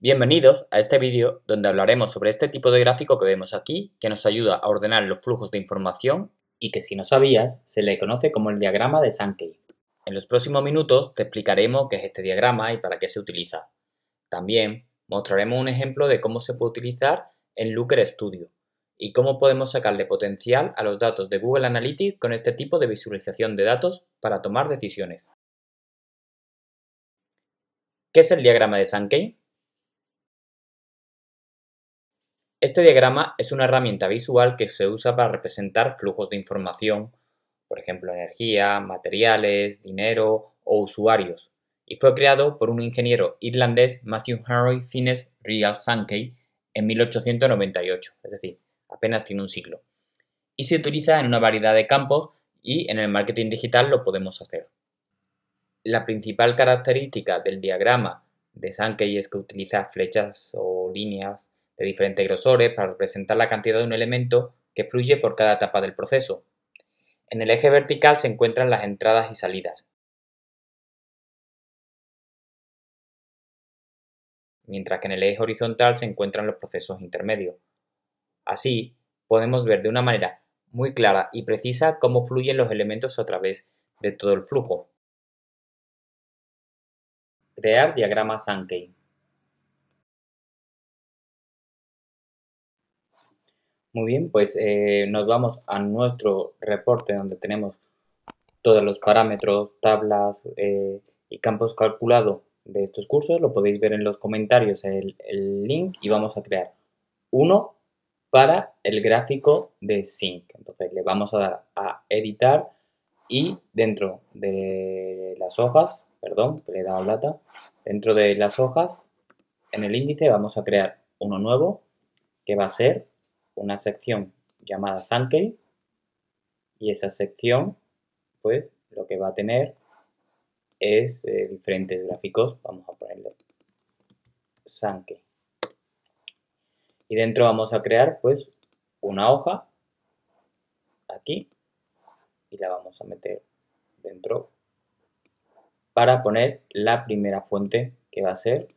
Bienvenidos a este vídeo donde hablaremos sobre este tipo de gráfico que vemos aquí, que nos ayuda a ordenar los flujos de información y que si no sabías, se le conoce como el diagrama de Sankey. En los próximos minutos te explicaremos qué es este diagrama y para qué se utiliza. También mostraremos un ejemplo de cómo se puede utilizar en Looker Studio y cómo podemos sacarle potencial a los datos de Google Analytics con este tipo de visualización de datos para tomar decisiones. ¿Qué es el diagrama de Sankey? Este diagrama es una herramienta visual que se usa para representar flujos de información, por ejemplo energía, materiales, dinero o usuarios, y fue creado por un ingeniero irlandés Matthew Henry Finnes Real Sankey en 1898, es decir, apenas tiene un siglo, y se utiliza en una variedad de campos y en el marketing digital lo podemos hacer. La principal característica del diagrama de Sankey es que utiliza flechas o líneas de diferentes grosores para representar la cantidad de un elemento que fluye por cada etapa del proceso. En el eje vertical se encuentran las entradas y salidas. Mientras que en el eje horizontal se encuentran los procesos intermedios. Así, podemos ver de una manera muy clara y precisa cómo fluyen los elementos a través de todo el flujo. Crear diagramas Sankey. Muy bien, pues eh, nos vamos a nuestro reporte donde tenemos todos los parámetros, tablas eh, y campos calculados de estos cursos. Lo podéis ver en los comentarios el, link y vamos a crear uno para el gráfico de Sync. Entonces le vamos a dar a editar y dentro de las hojas, perdón, que le he dado lata, dentro de las hojas, en el índice vamos a crear uno nuevo que va a ser una sección llamada Sankey y esa sección pues lo que va a tener es eh, diferentes gráficos, vamos a ponerlo Sankey. Y dentro vamos a crear pues una hoja aquí y la vamos a meter dentro para poner la primera fuente que va a ser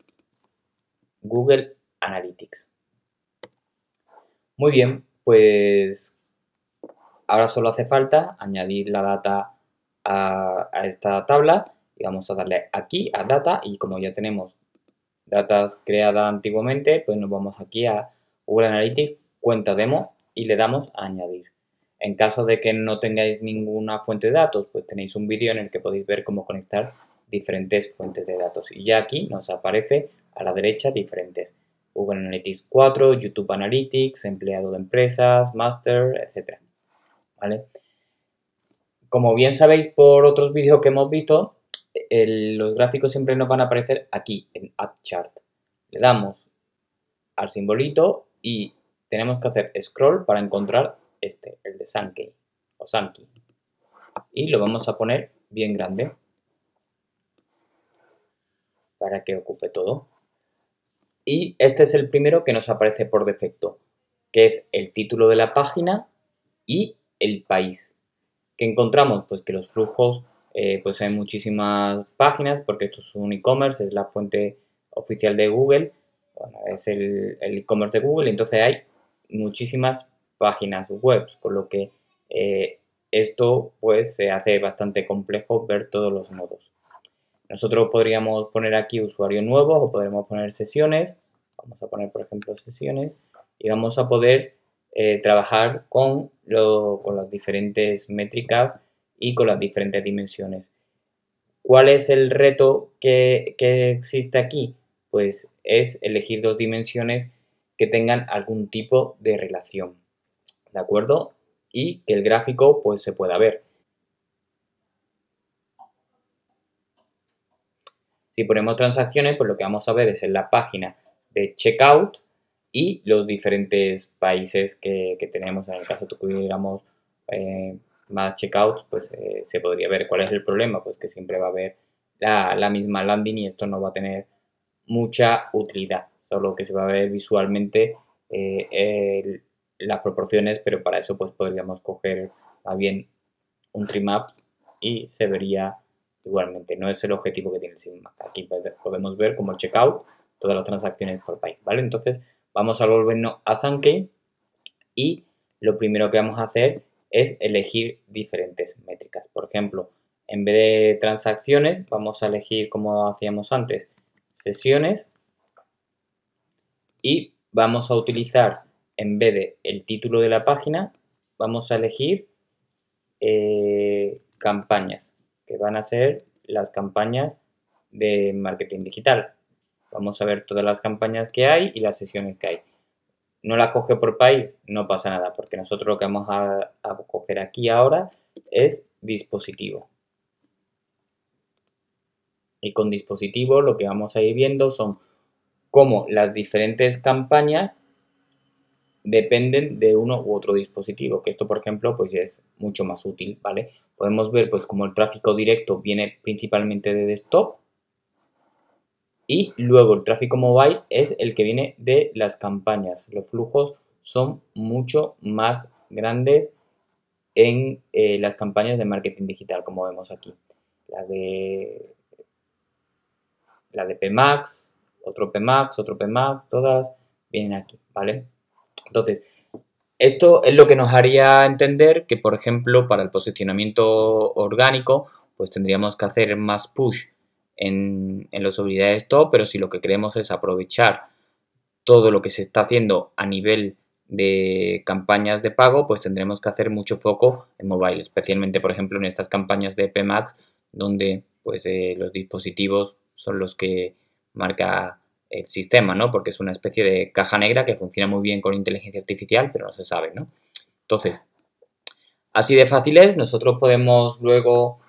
Google Analytics. Muy bien, pues ahora solo hace falta añadir la data a, esta tabla y vamos a darle aquí a data y como ya tenemos datas creadas antiguamente, pues nos vamos aquí a Google Analytics, cuenta demo y le damos a añadir. En caso de que no tengáis ninguna fuente de datos, pues tenéis un vídeo en el que podéis ver cómo conectar diferentes fuentes de datos. Y ya aquí nos aparece a la derecha diferentes. Google Analytics 4, YouTube Analytics, empleado de empresas, Master, etc. ¿Vale? Como bien sabéis por otros vídeos que hemos visto, los gráficos siempre nos van a aparecer aquí, en App Chart. Le damos al simbolito y tenemos que hacer scroll para encontrar este, el de Sankey o Sankey. Y lo vamos a poner bien grande para que ocupe todo. Y este es el primero que nos aparece por defecto, que es el título de la página y el país. ¿Qué encontramos? Pues que los flujos, eh, pues hay muchísimas páginas, porque esto es un e-commerce, es la fuente oficial de Google, es el e-commerce de Google, entonces hay muchísimas páginas web, con lo que eh, esto pues se hace bastante complejo ver todos los modos. Nosotros podríamos poner aquí usuario nuevo o podremos poner sesiones. Vamos a poner, por ejemplo, sesiones y vamos a poder eh, trabajar con, las diferentes métricas y con las diferentes dimensiones. ¿Cuál es el reto que, que existe aquí? Pues es elegir dos dimensiones que tengan algún tipo de relación, ¿de acuerdo? Y que el gráfico pues se pueda ver. Si ponemos transacciones, pues lo que vamos a ver es en la página de checkout y los diferentes países que, tenemos. En el caso de que tuviéramos eh, más checkouts, pues eh, se podría ver cuál es el problema, pues que siempre va a haber la, misma landing y esto no va a tener mucha utilidad, solo que se va a ver visualmente eh, las proporciones, pero para eso pues podríamos coger más bien un trimap y se vería Igualmente, no es el objetivo que tiene el sigma. Aquí podemos ver como checkout, todas las transacciones por país, ¿vale? Entonces, vamos a volvernos a Sankey y lo primero que vamos a hacer es elegir diferentes métricas. Por ejemplo, en vez de transacciones, vamos a elegir como hacíamos antes, sesiones y vamos a utilizar en vez de el título de la página, vamos a elegir eh, campañas van a ser las campañas de marketing digital. Vamos a ver todas las campañas que hay y las sesiones que hay. No la coge por país, no pasa nada, porque nosotros lo que vamos a, a coger aquí ahora es dispositivo. Y con dispositivo lo que vamos a ir viendo son cómo las diferentes campañas dependen de uno u otro dispositivo, que esto por ejemplo pues es mucho más útil, ¿vale? Podemos ver pues como el tráfico directo viene principalmente de desktop y luego el tráfico mobile es el que viene de las campañas. Los flujos son mucho más grandes en eh, las campañas de marketing digital, como vemos aquí. La de, la de PMAX, otro PMAX, otro PMAX, todas vienen aquí, ¿vale? Entonces, esto es lo que nos haría entender que, por ejemplo, para el posicionamiento orgánico, pues tendríamos que hacer más push en, en las top, pero si lo que queremos es aprovechar todo lo que se está haciendo a nivel de campañas de pago, pues tendremos que hacer mucho foco en mobile, especialmente, por ejemplo, en estas campañas de PMAX, donde pues, eh, los dispositivos son los que marca el sistema, ¿no? Porque es una especie de caja negra que funciona muy bien con inteligencia artificial, pero no se sabe, ¿no? Entonces, así de fácil es, nosotros podemos luego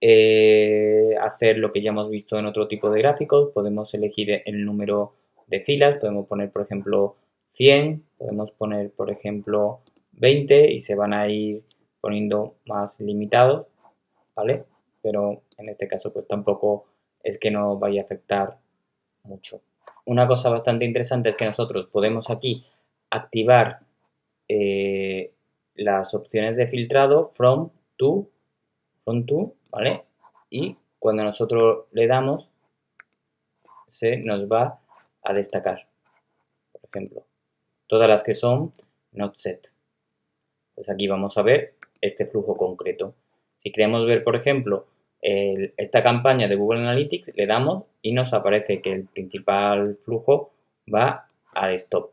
eh, hacer lo que ya hemos visto en otro tipo de gráficos, podemos elegir el número de filas, podemos poner, por ejemplo, 100, podemos poner, por ejemplo, 20 y se van a ir poniendo más limitados, ¿vale? Pero en este caso, pues tampoco es que no vaya a afectar mucho. Una cosa bastante interesante es que nosotros podemos aquí activar eh, las opciones de filtrado from to, from to, ¿vale? Y cuando nosotros le damos, se nos va a destacar. Por ejemplo, todas las que son not set. Pues aquí vamos a ver este flujo concreto. Si queremos ver, por ejemplo, esta campaña de Google Analytics, le damos y nos aparece que el principal flujo va a desktop,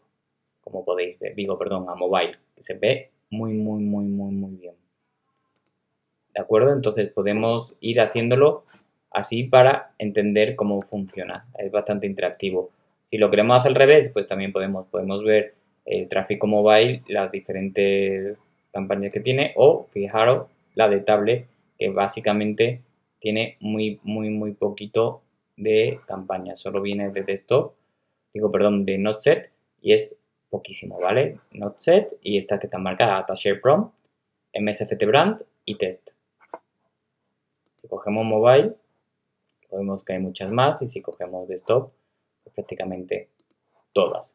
como podéis ver, digo, perdón, a mobile, que se ve muy, muy, muy, muy, muy bien. ¿De acuerdo? Entonces podemos ir haciéndolo así para entender cómo funciona. Es bastante interactivo. Si lo queremos hacer al revés, pues también podemos, podemos ver el tráfico mobile, las diferentes campañas que tiene o fijaros la de tablet, que básicamente tiene muy, muy, muy poquito de campaña. Solo viene de desktop, digo, perdón, de NotSet y es poquísimo, ¿vale? NotSet y estas que está marcada, Attacher prom MSFT Brand y Test. Si cogemos Mobile, vemos que hay muchas más y si cogemos Desktop, pues prácticamente todas.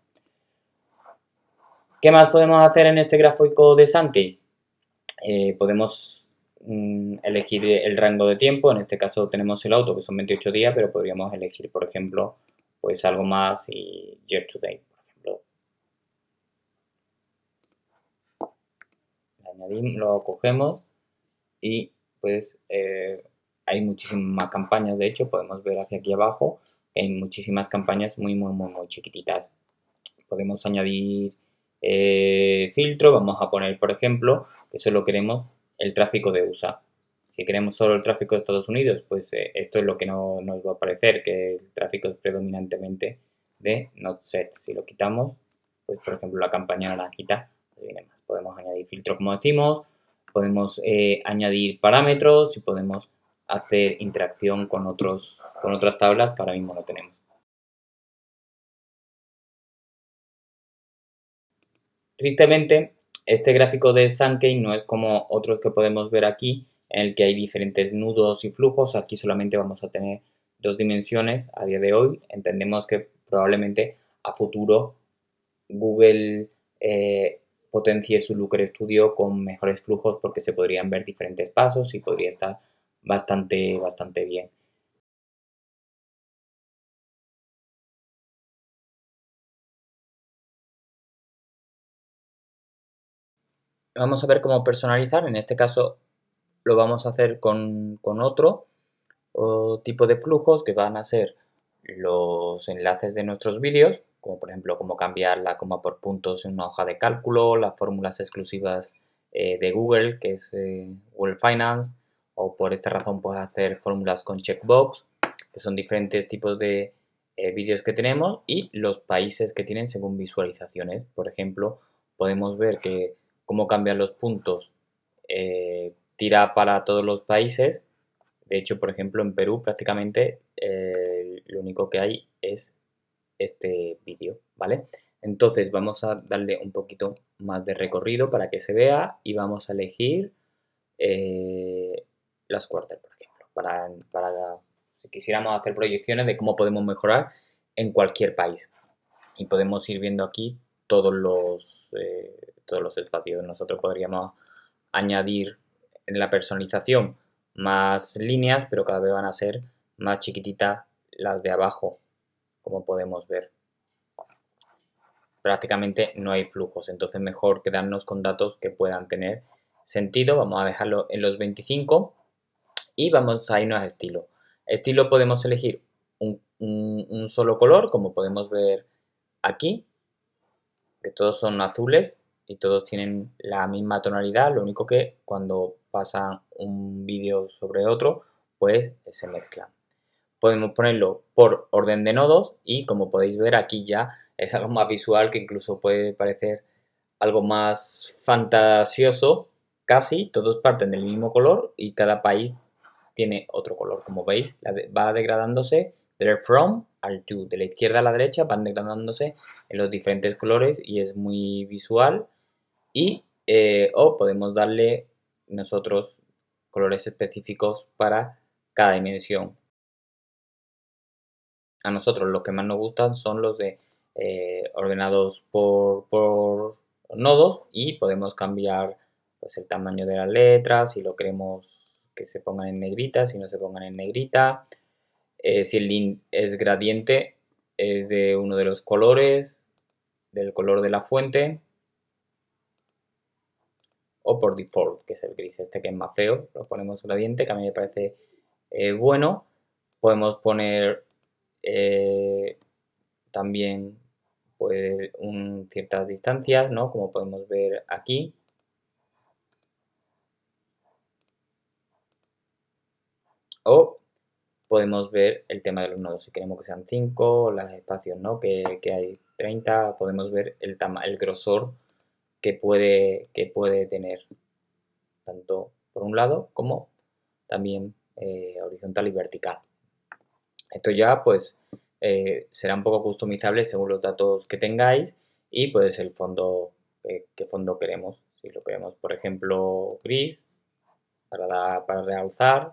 ¿Qué más podemos hacer en este gráfico de Sante? Eh, podemos Mm, elegir el rango de tiempo. En este caso tenemos el auto, que son 28 días, pero podríamos elegir, por ejemplo, pues algo más y year to por ejemplo. Lo, cogemos y pues eh, hay muchísimas campañas, de hecho, podemos ver hacia aquí abajo, en muchísimas campañas muy, muy, muy, muy chiquititas. Podemos añadir eh, filtro, vamos a poner, por ejemplo, que lo queremos el tráfico de USA. Si queremos solo el tráfico de Estados Unidos, pues eh, esto es lo que no, nos va a aparecer, que el tráfico es predominantemente de not set. Si lo quitamos, pues por ejemplo la campaña no la quita pues, Podemos añadir filtros como decimos, podemos eh, añadir parámetros y podemos hacer interacción con, otros, con otras tablas que ahora mismo no tenemos. Tristemente, este gráfico de Sankey no es como otros que podemos ver aquí, en el que hay diferentes nudos y flujos. Aquí solamente vamos a tener dos dimensiones a día de hoy. Entendemos que probablemente a futuro Google eh, potencie su Looker Studio con mejores flujos porque se podrían ver diferentes pasos y podría estar bastante, bastante bien. vamos a ver cómo personalizar. En este caso lo vamos a hacer con, otro tipo de flujos que van a ser los enlaces de nuestros vídeos, como por ejemplo cómo cambiar la coma por puntos en una hoja de cálculo, las fórmulas exclusivas eh, de Google, que es eh, Google Finance, o por esta razón puedes hacer fórmulas con checkbox, que son diferentes tipos de eh, vídeos que tenemos y los países que tienen según visualizaciones. Por ejemplo, podemos ver que cómo cambian los puntos, eh, tira para todos los países. De hecho, por ejemplo, en Perú prácticamente eh, lo único que hay es este vídeo, ¿vale? Entonces vamos a darle un poquito más de recorrido para que se vea y vamos a elegir eh, las cuartas, por ejemplo, para si quisiéramos hacer proyecciones de cómo podemos mejorar en cualquier país. Y podemos ir viendo aquí todos los, eh, todos los espacios. Nosotros podríamos añadir en la personalización más líneas, pero cada vez van a ser más chiquititas las de abajo, como podemos ver. Prácticamente no hay flujos, entonces mejor quedarnos con datos que puedan tener sentido. Vamos a dejarlo en los 25 y vamos a irnos a estilo. Estilo podemos elegir un, un solo color, como podemos ver aquí, que todos son azules y todos tienen la misma tonalidad, lo único que cuando pasan un vídeo sobre otro, pues se mezclan. Podemos ponerlo por orden de nodos y como podéis ver aquí ya es algo más visual que incluso puede parecer algo más fantasioso, casi todos parten del mismo color y cada país tiene otro color. Como veis, va degradándose from de la izquierda a la derecha van degradándose en los diferentes colores y es muy visual. Y eh, o podemos darle nosotros colores específicos para cada dimensión. A nosotros los que más nos gustan son los de eh, ordenados por, por, nodos y podemos cambiar pues, el tamaño de las letras, si lo queremos que se pongan en negrita, si no se pongan en negrita, eh, si el es gradiente, es de uno de los colores, del color de la fuente, o por default, que es el gris este que es más feo, lo ponemos gradiente, que a mí me parece eh, bueno. Podemos poner eh, también pues, ciertas distancias, ¿no? Como podemos ver aquí. O podemos ver el tema de los nodos. Si queremos que sean 5, los espacios que, hay 30, podemos ver el, el grosor que puede, que puede tener, tanto por un lado como también eh, horizontal y vertical. Esto ya pues eh, será un poco customizable según los datos que tengáis y pues el fondo, que eh, qué fondo queremos. Si lo queremos, por ejemplo, gris, para, para realzar,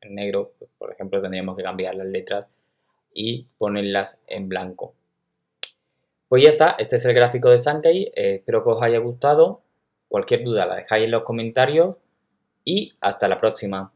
en negro, pues, por ejemplo, tendríamos que cambiar las letras y ponerlas en blanco. Pues ya está, este es el gráfico de Sankey, eh, espero que os haya gustado, cualquier duda la dejáis en los comentarios y hasta la próxima.